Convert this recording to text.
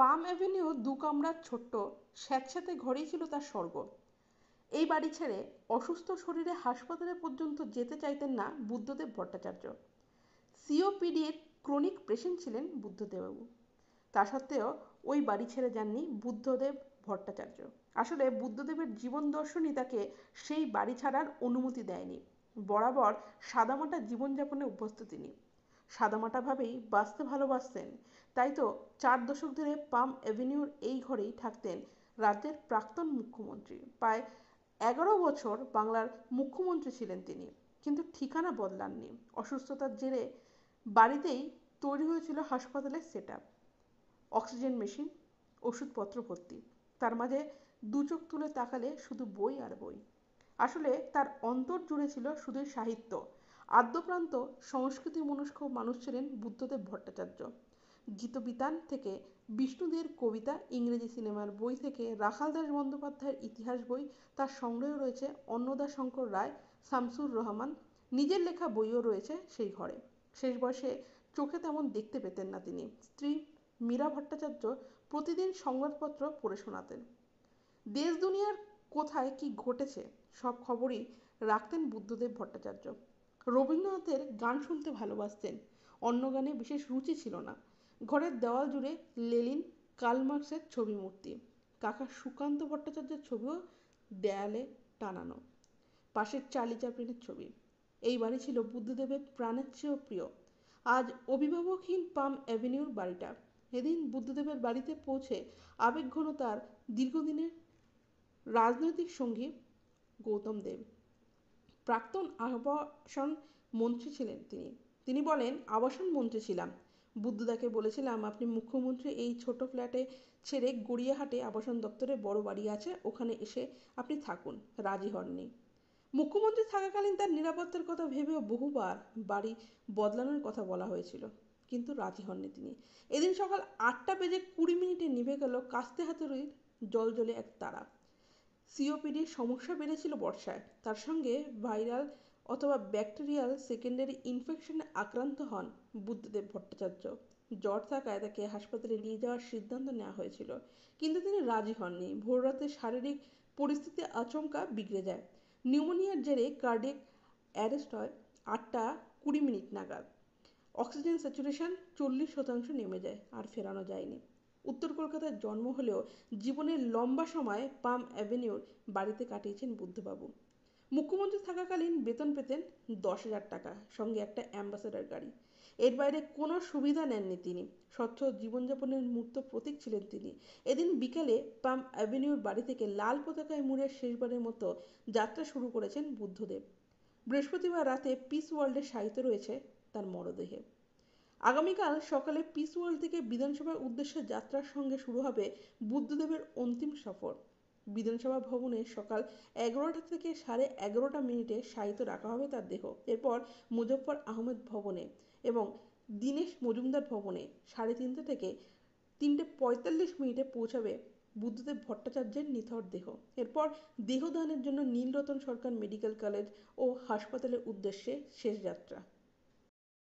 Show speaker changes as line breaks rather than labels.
পাম avenue দু কামরার ছোট্ট স্যাঁতস্যাঁতে ঘরেই ছিল তার স্বর্গ এই বাড়ি ছেড়ে অসুস্থ শরীরে হাসপাতালে পর্যন্ত যেতে চাইতেন না বুদ্ধদেব ভট্টাচার্য সিওপিডির ক্রনিক পেশেন্ট ছিলেন বুদ্ধদেববাবু তা সত্ত্বেও ওই বাড়ি ছেড়ে যাননি বুদ্ধদেব ভট্টাচার্য আসলে বুদ্ধদেবের জীবন দর্শনই তাকে সেই বাড়ি ছাড়ার অনুমতি দেয়নি বরাবর সাদামাটা জীবনযাপনে অভ্যস্ত তিনি সাদামাটা ভাবেই বাঁচতে ভালোবাসতেন তাই তো চার দশক ধরে পাম অ্যাভিনিউর এই ঘরেই থাকতেন রাজ্যের প্রাক্তন মুখ্যমন্ত্রী প্রায় এগারো বছর বাংলার মুখ্যমন্ত্রী ছিলেন তিনি কিন্তু ঠিকানা বদলাননি অসুস্থতার জেরে বাড়িতেই তৈরি হয়েছিল হাসপাতালের সেট আপ অক্সিজেন মেশিন ওষুধপত্র ভর্তি তার মাঝে দু চোখ তুলে তাকালে শুধু বই আর বই আসলে তার অন্তর জুড়ে ছিল শুধুই সাহিত্য আদ্যপ্রান্ত সংস্কৃতি মনস্ক মানুষ ছিলেন বুদ্ধদেব ভট্টাচার্য গীতবিতান থেকে বিষ্ণুদের কবিতা ইংরেজি সিনেমার বই থেকে রাখাল দাস বন্দ্যোপাধ্যায়ের ইতিহাস বই তার সংগ্রহে রয়েছে শঙ্কর রায় শামসুর রহমান নিজের লেখা বইও রয়েছে সেই ঘরে শেষ বয়সে চোখে তেমন দেখতে পেতেন না তিনি স্ত্রী মীরা ভট্টাচার্য প্রতিদিন সংবাদপত্র পড়ে শোনাতেন দেশ দুনিয়ার কোথায় কি ঘটেছে সব খবরই রাখতেন বুদ্ধদেব ভট্টাচার্য রবীন্দ্রনাথের গান শুনতে ভালোবাসতেন অন্য গানে বিশেষ রুচি ছিল না ঘরের দেওয়াল জুড়ে লেলিন কালমার্কসের ছবি মূর্তি কাকা সুকান্ত ভট্টাচার্যের ছবিও দেয়ালে টানানো পাশের চার্লি চ্যাপলিনের ছবি এই বাড়ি ছিল বুদ্ধদেবের প্রাণের চেয়েও প্রিয় আজ অভিভাবকহীন পাম অ্যাভিনিউর বাড়িটা এদিন বুদ্ধদেবের বাড়িতে পৌঁছে আবেগঘন তার দীর্ঘদিনের রাজনৈতিক সঙ্গী গৌতম দেব প্রাক্তন আবাসন মন্ত্রী ছিলেন তিনি তিনি বলেন আবাসন মন্ত্রী ছিলাম বুদ্ধদাকে বলেছিলাম আপনি মুখ্যমন্ত্রী এই ছোট ফ্ল্যাটে ছেড়ে গড়িয়াহাটে আবাসন দপ্তরে বড় বাড়ি আছে ওখানে এসে আপনি থাকুন রাজি হননি মুখ্যমন্ত্রী থাকাকালীন তার নিরাপত্তার কথা ভেবেও বহুবার বাড়ি বদলানোর কথা বলা হয়েছিল কিন্তু রাজি হননি তিনি এদিন সকাল আটটা বেজে কুড়ি মিনিটে নিভে গেল কাস্তে হাতুড়ির জলজলে এক তারা সিওপিডির সমস্যা বেড়েছিল বর্ষায় তার সঙ্গে ভাইরাল অথবা ব্যাকটেরিয়াল সেকেন্ডারি ইনফেকশনে আক্রান্ত হন বুদ্ধদেব ভট্টাচার্য জ্বর থাকায় তাকে হাসপাতালে নিয়ে যাওয়ার সিদ্ধান্ত নেওয়া হয়েছিল কিন্তু তিনি রাজি হননি ভোররাতে শারীরিক পরিস্থিতি আচমকা বিগড়ে যায় নিউমোনিয়ার জেরে কার্ডিয়াক অ্যারেস্ট হয় আটটা কুড়ি মিনিট নাগাদ অক্সিজেন স্যাচুরেশন চল্লিশ শতাংশ নেমে যায় আর ফেরানো যায়নি উত্তর কলকাতায় জন্ম হলেও জীবনের লম্বা সময় পাম অ্যাভিনিউর বাড়িতে কাটিয়েছেন বুদ্ধবাবু মুখ্যমন্ত্রী থাকাকালীন বেতন পেতেন দশ হাজার টাকা সঙ্গে একটা অ্যাম্বাসেডার গাড়ি এর বাইরে কোনো সুবিধা নেননি তিনি স্বচ্ছ জীবনযাপনের মূর্ত প্রতীক ছিলেন তিনি এদিন বিকেলে পাম অ্যাভিনিউর বাড়ি থেকে লাল পতাকায় মুড়ে শেষবারের মতো যাত্রা শুরু করেছেন বুদ্ধদেব বৃহস্পতিবার রাতে পিস ওয়ার্ল্ডের সাহিত্য রয়েছে তার মরদেহে আগামীকাল সকালে ওয়ার্ল্ড থেকে বিধানসভার উদ্দেশ্যে যাত্রার সঙ্গে শুরু হবে বুদ্ধদেবের অন্তিম সফর বিধানসভা ভবনে সকাল এগারোটা থেকে সাড়ে এগারোটা মিনিটে শায়িত রাখা হবে তার দেহ এরপর মুজফ্ফর আহমেদ ভবনে এবং দীনেশ মজুমদার ভবনে সাড়ে তিনটে থেকে তিনটে পঁয়তাল্লিশ মিনিটে পৌঁছাবে বুদ্ধদেব ভট্টাচার্যের নিথর দেহ এরপর দেহদানের জন্য নীলরতন সরকার মেডিকেল কলেজ ও হাসপাতালের উদ্দেশ্যে শেষ যাত্রা